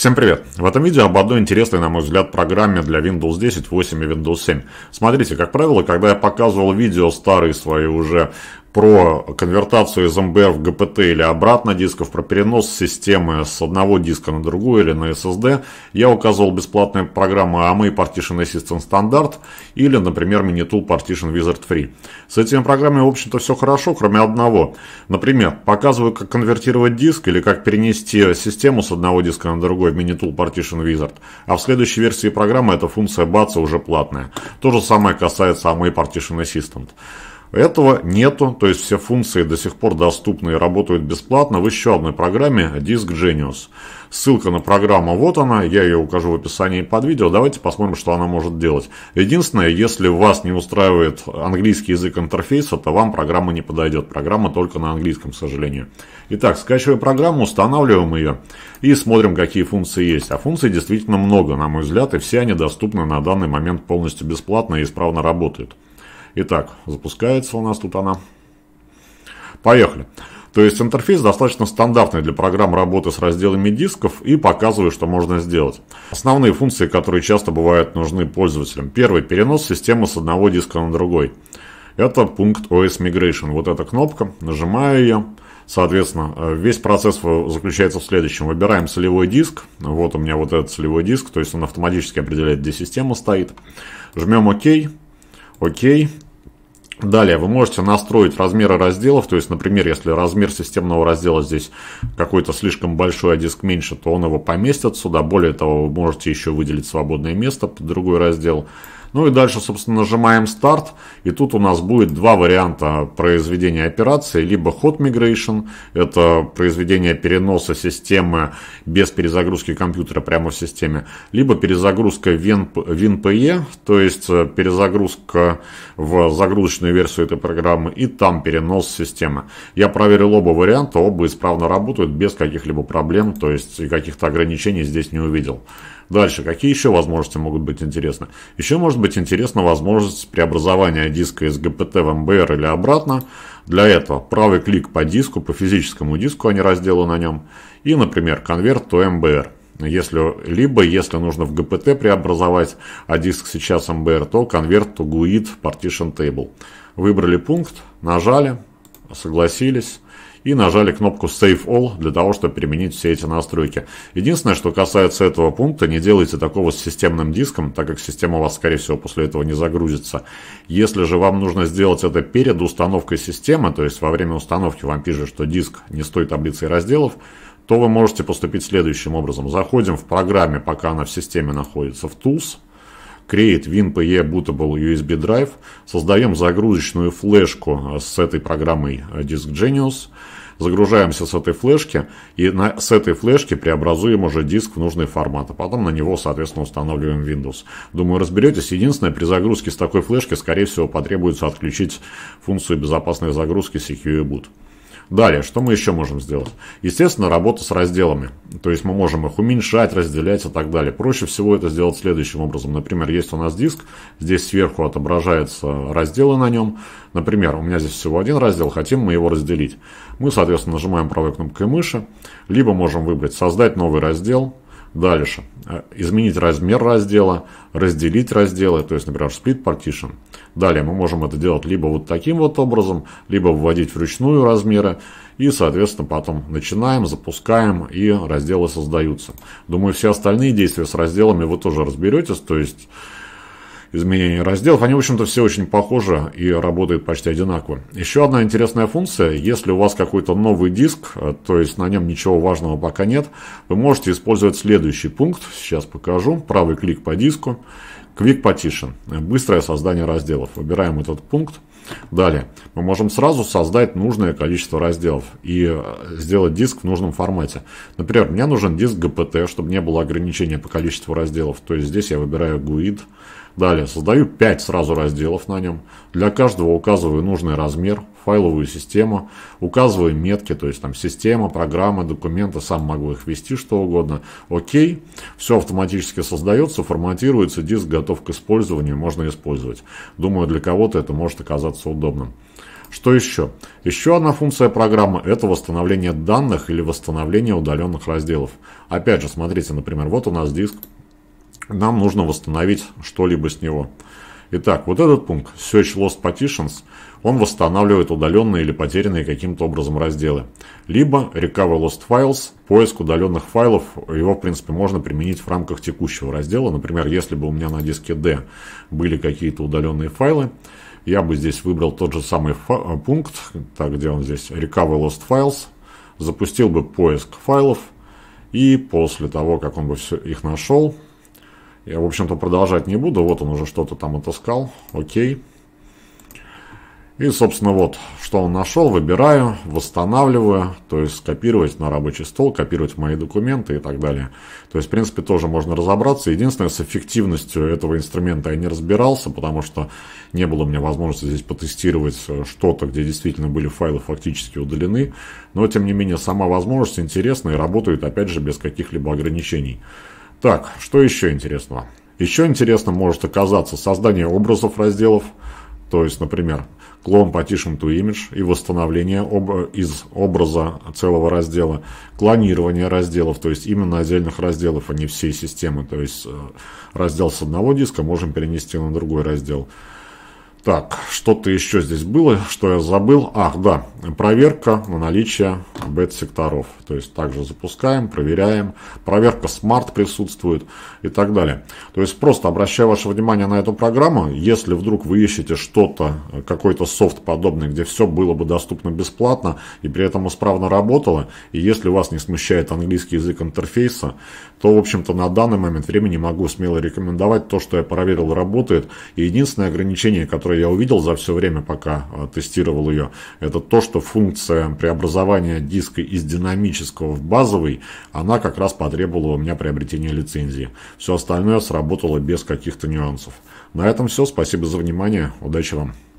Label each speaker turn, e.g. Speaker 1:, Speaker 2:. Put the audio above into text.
Speaker 1: Всем привет! В этом видео об одной интересной, на мой взгляд, программе для Windows 10, 8 и Windows 7. Смотрите, как правило, когда я показывал видео старые свои уже про конвертацию из МБР в ГПТ или обратно дисков, про перенос системы с одного диска на другую или на SSD, я указывал бесплатные программы AMA Partition Assistant Standard или, например, Minitool Partition Wizard Free. С этими программами, в общем-то, все хорошо, кроме одного. Например, показываю, как конвертировать диск или как перенести систему с одного диска на другой в Minitool Partition Wizard, а в следующей версии программы эта функция бац уже платная. То же самое касается AMA Partition Assistant. Этого нету, то есть все функции до сих пор доступны и работают бесплатно в еще одной программе Disk Genius. Ссылка на программу вот она, я ее укажу в описании под видео. Давайте посмотрим, что она может делать. Единственное, если вас не устраивает английский язык интерфейса, то вам программа не подойдет. Программа только на английском, к сожалению. Итак, скачиваем программу, устанавливаем ее и смотрим, какие функции есть. А функций действительно много, на мой взгляд, и все они доступны на данный момент полностью бесплатно и исправно работают. Итак, запускается у нас тут она. Поехали. То есть интерфейс достаточно стандартный для программ работы с разделами дисков и показываю, что можно сделать. Основные функции, которые часто бывают нужны пользователям. Первый – перенос системы с одного диска на другой. Это пункт OS Migration. Вот эта кнопка, нажимаю ее. Соответственно, весь процесс заключается в следующем. Выбираем целевой диск. Вот у меня вот этот целевой диск, то есть он автоматически определяет, где система стоит. Жмем ОК. Окей. Далее вы можете настроить размеры разделов, то есть, например, если размер системного раздела здесь какой-то слишком большой, а диск меньше, то он его поместит сюда. Более того, вы можете еще выделить свободное место под другой раздел. Ну и дальше, собственно, нажимаем старт. И тут у нас будет два варианта произведения операции. Либо hot migration, это произведение переноса системы без перезагрузки компьютера прямо в системе. Либо перезагрузка WinPE, то есть э, перезагрузка в загрузочную версию этой программы и там перенос системы. Я проверил оба варианта, оба исправно работают без каких-либо проблем, то есть каких-то ограничений здесь не увидел. Дальше, какие еще возможности могут быть интересны? Еще может быть интересна возможность преобразования диска из ГПТ в МБР или обратно. Для этого правый клик по диску, по физическому диску, а не разделу на нем, и, например, конверт то МБР. Если, либо, если нужно в ГПТ преобразовать, а диск сейчас МБР, то конверт to GUID partition table. Выбрали пункт, нажали, согласились, и нажали кнопку Save All для того, чтобы применить все эти настройки. Единственное, что касается этого пункта, не делайте такого с системным диском, так как система у вас, скорее всего, после этого не загрузится. Если же вам нужно сделать это перед установкой системы, то есть во время установки вам пишет, что диск не стоит той таблицей разделов, то вы можете поступить следующим образом. Заходим в программе, пока она в системе находится, в Tools – Create WinPE Bootable USB Drive, создаем загрузочную флешку э, с этой программой э, Disk Genius, загружаемся с этой флешки и на, с этой флешки преобразуем уже диск в нужный формат, а потом на него, соответственно, устанавливаем Windows. Думаю, разберетесь. Единственное, при загрузке с такой флешки, скорее всего, потребуется отключить функцию безопасной загрузки Secure Boot. Далее, что мы еще можем сделать? Естественно, работа с разделами. То есть мы можем их уменьшать, разделять и так далее. Проще всего это сделать следующим образом. Например, есть у нас диск, здесь сверху отображаются разделы на нем. Например, у меня здесь всего один раздел, хотим мы его разделить. Мы, соответственно, нажимаем правой кнопкой мыши, либо можем выбрать «Создать новый раздел», Дальше. Изменить размер раздела, разделить разделы, то есть, например, split partition. Далее мы можем это делать либо вот таким вот образом, либо вводить вручную размеры. И, соответственно, потом начинаем, запускаем, и разделы создаются. Думаю, все остальные действия с разделами вы тоже разберетесь. То есть, изменения разделов, они, в общем-то, все очень похожи и работают почти одинаково. Еще одна интересная функция, если у вас какой-то новый диск, э, то есть на нем ничего важного пока нет, вы можете использовать следующий пункт, сейчас покажу, правый клик по диску, Quick Partition, быстрое создание разделов. Выбираем этот пункт, Далее, мы можем сразу создать нужное количество разделов и э, сделать диск в нужном формате. Например, мне нужен диск GPT, чтобы не было ограничения по количеству разделов. То есть здесь я выбираю GUID. Далее, создаю 5 сразу разделов на нем. Для каждого указываю нужный размер файловую систему, указываю метки, то есть там система, программа, документы, сам могу их ввести, что угодно. Окей, все автоматически создается, форматируется, диск готов к использованию, можно использовать. Думаю, для кого-то это может оказаться удобным. Что еще? Еще одна функция программы – это восстановление данных или восстановление удаленных разделов. Опять же, смотрите, например, вот у нас диск, нам нужно восстановить что-либо с него. Итак, вот этот пункт, Search Lost Partitions, он восстанавливает удаленные или потерянные каким-то образом разделы. Либо Recover Lost Files, поиск удаленных файлов, его в принципе можно применить в рамках текущего раздела. Например, если бы у меня на диске D были какие-то удаленные файлы, я бы здесь выбрал тот же самый э, пункт, так, где он здесь, Recover Lost Files, запустил бы поиск файлов, и после того, как он бы все их нашел, я, в общем-то, продолжать не буду. Вот он уже что-то там отыскал. Окей. И, собственно, вот, что он нашел, выбираю, восстанавливаю, то есть копировать на рабочий стол, копировать мои документы и так далее. То есть, в принципе, тоже можно разобраться. Единственное, с эффективностью этого инструмента я не разбирался, потому что не было у меня возможности здесь потестировать что-то, где действительно были файлы фактически удалены. Но, тем не менее, сама возможность интересна и работает, опять же, без каких-либо ограничений. Так, что еще интересного? Еще интересно может оказаться создание образов разделов, то есть, например, клон Partition to Image и восстановление об... из образа целого раздела, клонирование разделов, то есть именно отдельных разделов, а не всей системы. То есть э, раздел с одного диска можем перенести на другой раздел. Так, что-то еще здесь было, что я забыл. Ах, да, проверка на наличие бет-секторов. То есть также запускаем, проверяем. Проверка смарт присутствует и так далее. То есть просто обращаю ваше внимание на эту программу. Если вдруг вы ищете что-то, какой-то софт подобный, где все было бы доступно бесплатно и при этом исправно работало, и если вас не смущает английский язык интерфейса, то, в общем-то, на данный момент времени могу смело рекомендовать то, что я проверил, работает. И единственное ограничение, которое которые я увидел за все время, пока а, тестировал ее, это то, что функция преобразования диска из динамического в базовый, она как раз потребовала у меня приобретения лицензии. Все остальное сработало без каких-то нюансов. На этом все. Спасибо за внимание. Удачи вам.